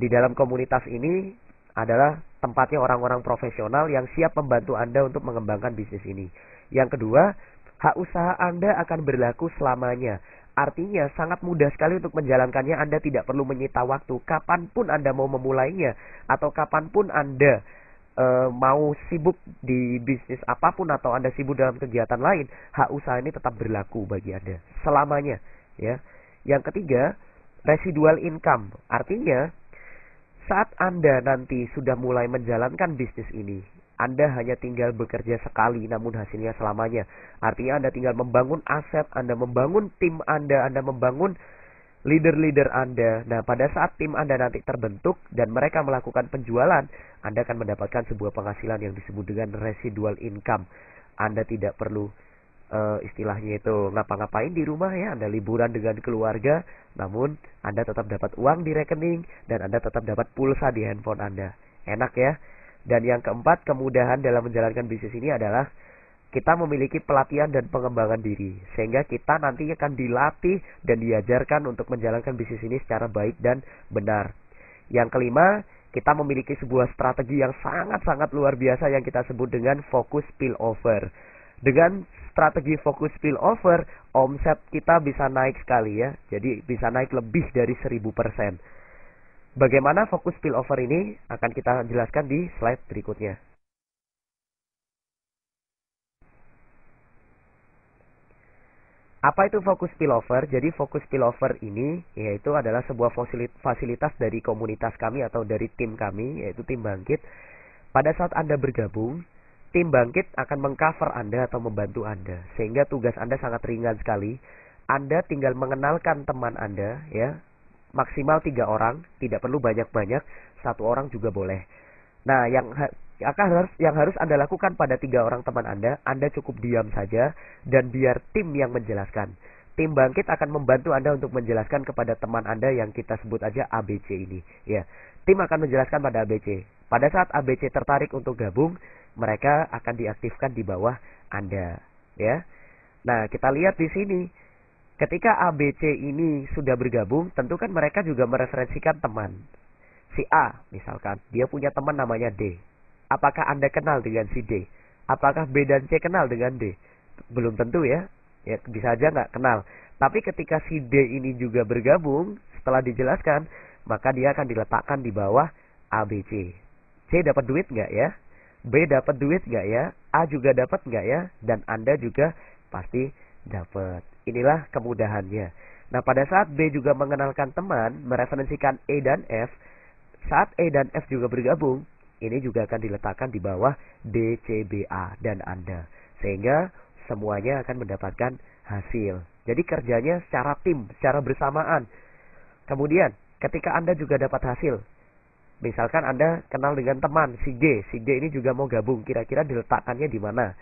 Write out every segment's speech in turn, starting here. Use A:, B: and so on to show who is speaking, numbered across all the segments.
A: di dalam komunitas ini adalah tempatnya orang-orang profesional yang siap membantu Anda untuk mengembangkan bisnis ini. Yang kedua, hak usaha Anda akan berlaku selamanya. Artinya sangat mudah sekali untuk menjalankannya Anda tidak perlu menyita waktu Kapanpun Anda mau memulainya Atau kapanpun Anda e, mau sibuk di bisnis apapun Atau Anda sibuk dalam kegiatan lain Hak usaha ini tetap berlaku bagi Anda Selamanya ya. Yang ketiga residual income Artinya saat Anda nanti sudah mulai menjalankan bisnis ini, Anda hanya tinggal bekerja sekali namun hasilnya selamanya. Artinya Anda tinggal membangun aset, Anda membangun tim Anda, Anda membangun leader-leader Anda. Nah, pada saat tim Anda nanti terbentuk dan mereka melakukan penjualan, Anda akan mendapatkan sebuah penghasilan yang disebut dengan residual income. Anda tidak perlu uh, istilahnya itu ngapa-ngapain di rumah ya, Anda liburan dengan keluarga, namun Anda tetap dapat uang di rekening dan Anda tetap dapat pulsa di handphone Anda. Enak ya. Dan yang keempat, kemudahan dalam menjalankan bisnis ini adalah kita memiliki pelatihan dan pengembangan diri sehingga kita nantinya akan dilatih dan diajarkan untuk menjalankan bisnis ini secara baik dan benar. Yang kelima, kita memiliki sebuah strategi yang sangat-sangat luar biasa yang kita sebut dengan fokus spillover. Dengan strategi fokus spillover, omset kita bisa naik sekali ya. Jadi bisa naik lebih dari 1000%. Bagaimana fokus spillover ini akan kita jelaskan di slide berikutnya. Apa itu fokus spillover? Jadi fokus spillover ini yaitu adalah sebuah fasilitas dari komunitas kami atau dari tim kami yaitu tim bangkit. Pada saat Anda bergabung, tim bangkit akan mengcover Anda atau membantu Anda sehingga tugas Anda sangat ringan sekali. Anda tinggal mengenalkan teman Anda ya maksimal tiga orang tidak perlu banyak-banyak satu orang juga boleh. Nah yang akan harus yang harus Anda lakukan pada tiga orang teman Anda Anda cukup diam saja dan biar tim yang menjelaskan. Tim bangkit akan membantu Anda untuk menjelaskan kepada teman Anda yang kita sebut aja ABC ini ya. Tim akan menjelaskan pada ABC. Pada saat ABC tertarik untuk gabung, mereka akan diaktifkan di bawah Anda, ya. Nah, kita lihat di sini ketika ABC ini sudah bergabung, tentu kan mereka juga mereferensikan teman. Si A misalkan, dia punya teman namanya D. Apakah Anda kenal dengan si D? Apakah B dan C kenal dengan D? Belum tentu ya. Ya, bisa aja nggak kenal. Tapi ketika si D ini juga bergabung, setelah dijelaskan, maka dia akan diletakkan di bawah ABC. C dapat duit nggak ya? B dapat duit nggak ya? A juga dapat nggak ya? Dan Anda juga pasti dapat. Inilah kemudahannya. Nah, pada saat B juga mengenalkan teman, mereferensikan E dan F, saat E dan F juga bergabung, ini juga akan diletakkan di bawah D, C, B, A dan Anda. Sehingga semuanya akan mendapatkan hasil. Jadi kerjanya secara tim, secara bersamaan. Kemudian, ketika Anda juga dapat hasil, Misalkan Anda kenal dengan teman si G, si G ini juga mau gabung, kira-kira diletakkannya di mana?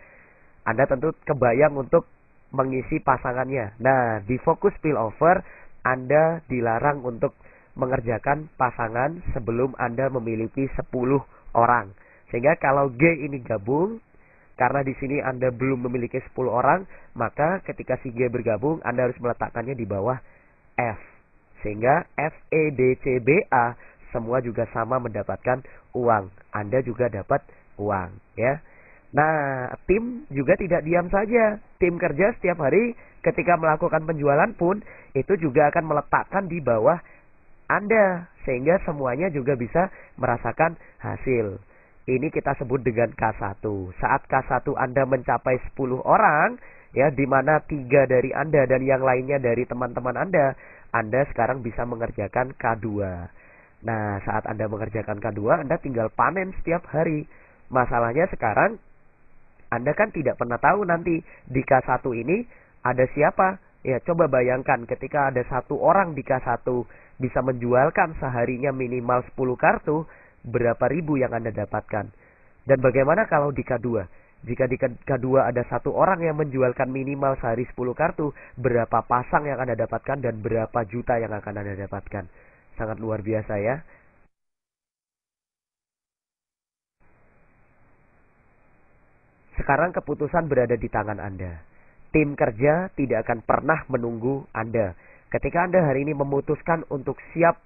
A: Anda tentu kebayang untuk mengisi pasangannya. Nah, di fokus spillover Anda dilarang untuk mengerjakan pasangan sebelum Anda memiliki 10 orang. Sehingga kalau G ini gabung, karena di sini Anda belum memiliki 10 orang, maka ketika si G bergabung, Anda harus meletakkannya di bawah F. Sehingga F, E, D, C, B, A semua juga sama mendapatkan uang. Anda juga dapat uang, ya. Nah, tim juga tidak diam saja. Tim kerja setiap hari ketika melakukan penjualan pun itu juga akan meletakkan di bawah Anda sehingga semuanya juga bisa merasakan hasil. Ini kita sebut dengan K1. Saat K1 Anda mencapai 10 orang, ya di mana tiga dari Anda dan yang lainnya dari teman-teman Anda, Anda sekarang bisa mengerjakan K2. Nah, saat Anda mengerjakan K2, Anda tinggal panen setiap hari. Masalahnya sekarang Anda kan tidak pernah tahu nanti di K1 ini ada siapa. Ya, coba bayangkan ketika ada satu orang di K1 bisa menjualkan seharinya minimal 10 kartu, berapa ribu yang Anda dapatkan. Dan bagaimana kalau di K2? Jika di K2 ada satu orang yang menjualkan minimal sehari 10 kartu, berapa pasang yang Anda dapatkan dan berapa juta yang akan Anda dapatkan sangat luar biasa ya. Sekarang keputusan berada di tangan Anda. Tim kerja tidak akan pernah menunggu Anda. Ketika Anda hari ini memutuskan untuk siap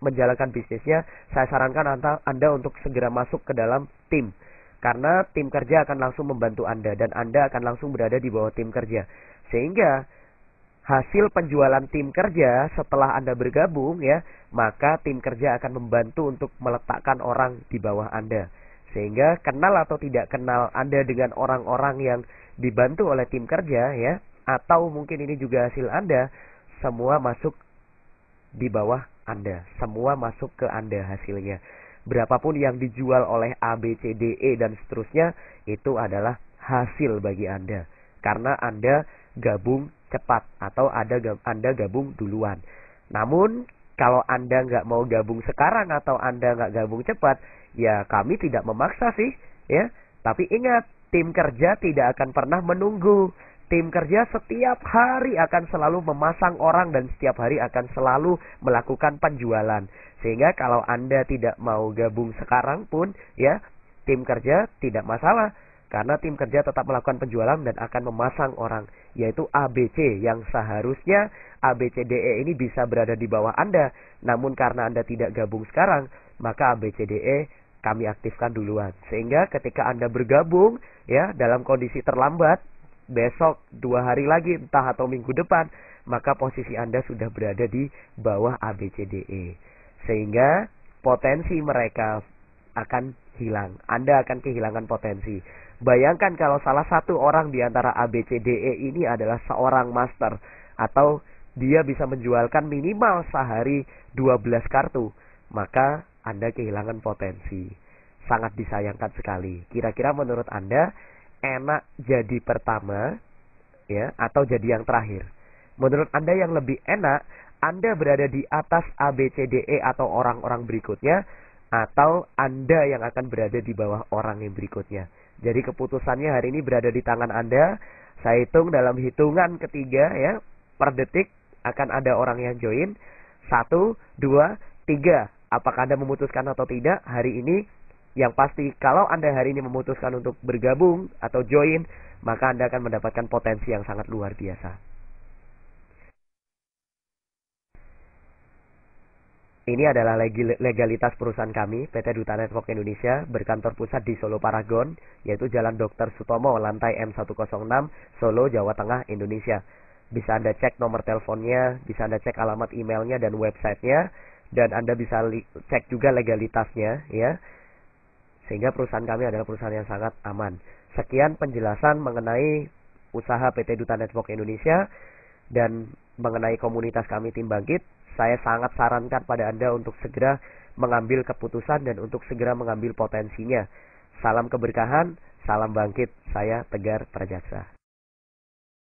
A: menjalankan bisnisnya, saya sarankan Anda untuk segera masuk ke dalam tim. Karena tim kerja akan langsung membantu Anda dan Anda akan langsung berada di bawah tim kerja. Sehingga hasil penjualan tim kerja setelah Anda bergabung ya, maka tim kerja akan membantu untuk meletakkan orang di bawah Anda. Sehingga kenal atau tidak kenal Anda dengan orang-orang yang dibantu oleh tim kerja ya, atau mungkin ini juga hasil Anda, semua masuk di bawah Anda, semua masuk ke Anda hasilnya. Berapapun yang dijual oleh A, B, C, D, E dan seterusnya itu adalah hasil bagi Anda karena Anda gabung cepat atau ada Anda gabung duluan. Namun kalau Anda nggak mau gabung sekarang atau Anda nggak gabung cepat, ya kami tidak memaksa sih, ya. Tapi ingat, tim kerja tidak akan pernah menunggu. Tim kerja setiap hari akan selalu memasang orang dan setiap hari akan selalu melakukan penjualan. Sehingga kalau Anda tidak mau gabung sekarang pun, ya, tim kerja tidak masalah karena tim kerja tetap melakukan penjualan dan akan memasang orang, yaitu ABC yang seharusnya ABCDE ini bisa berada di bawah Anda. Namun karena Anda tidak gabung sekarang, maka ABCDE kami aktifkan duluan. Sehingga ketika Anda bergabung ya dalam kondisi terlambat, besok dua hari lagi entah atau minggu depan, maka posisi Anda sudah berada di bawah ABCDE. Sehingga potensi mereka akan hilang. Anda akan kehilangan potensi. Bayangkan kalau salah satu orang di antara ABCDE ini adalah seorang master atau dia bisa menjualkan minimal sehari 12 kartu, maka Anda kehilangan potensi. Sangat disayangkan sekali. Kira-kira menurut Anda enak jadi pertama ya atau jadi yang terakhir? Menurut Anda yang lebih enak, Anda berada di atas ABCDE atau orang-orang berikutnya atau Anda yang akan berada di bawah orang yang berikutnya. Jadi keputusannya hari ini berada di tangan Anda. Saya hitung dalam hitungan ketiga ya, per detik akan ada orang yang join. Satu, dua, tiga. Apakah Anda memutuskan atau tidak hari ini? Yang pasti kalau Anda hari ini memutuskan untuk bergabung atau join, maka Anda akan mendapatkan potensi yang sangat luar biasa. Ini adalah legalitas perusahaan kami, PT Duta Network Indonesia, berkantor pusat di Solo Paragon, yaitu Jalan Dr. Sutomo, lantai M106, Solo, Jawa Tengah, Indonesia. Bisa Anda cek nomor teleponnya, bisa Anda cek alamat emailnya dan websitenya, dan Anda bisa cek juga legalitasnya, ya. Sehingga perusahaan kami adalah perusahaan yang sangat aman. Sekian penjelasan mengenai usaha PT Duta Network Indonesia dan mengenai komunitas kami Tim Bangkit saya sangat sarankan pada Anda untuk segera mengambil keputusan dan untuk segera mengambil potensinya. Salam keberkahan, salam bangkit. Saya Tegar Prajaksa.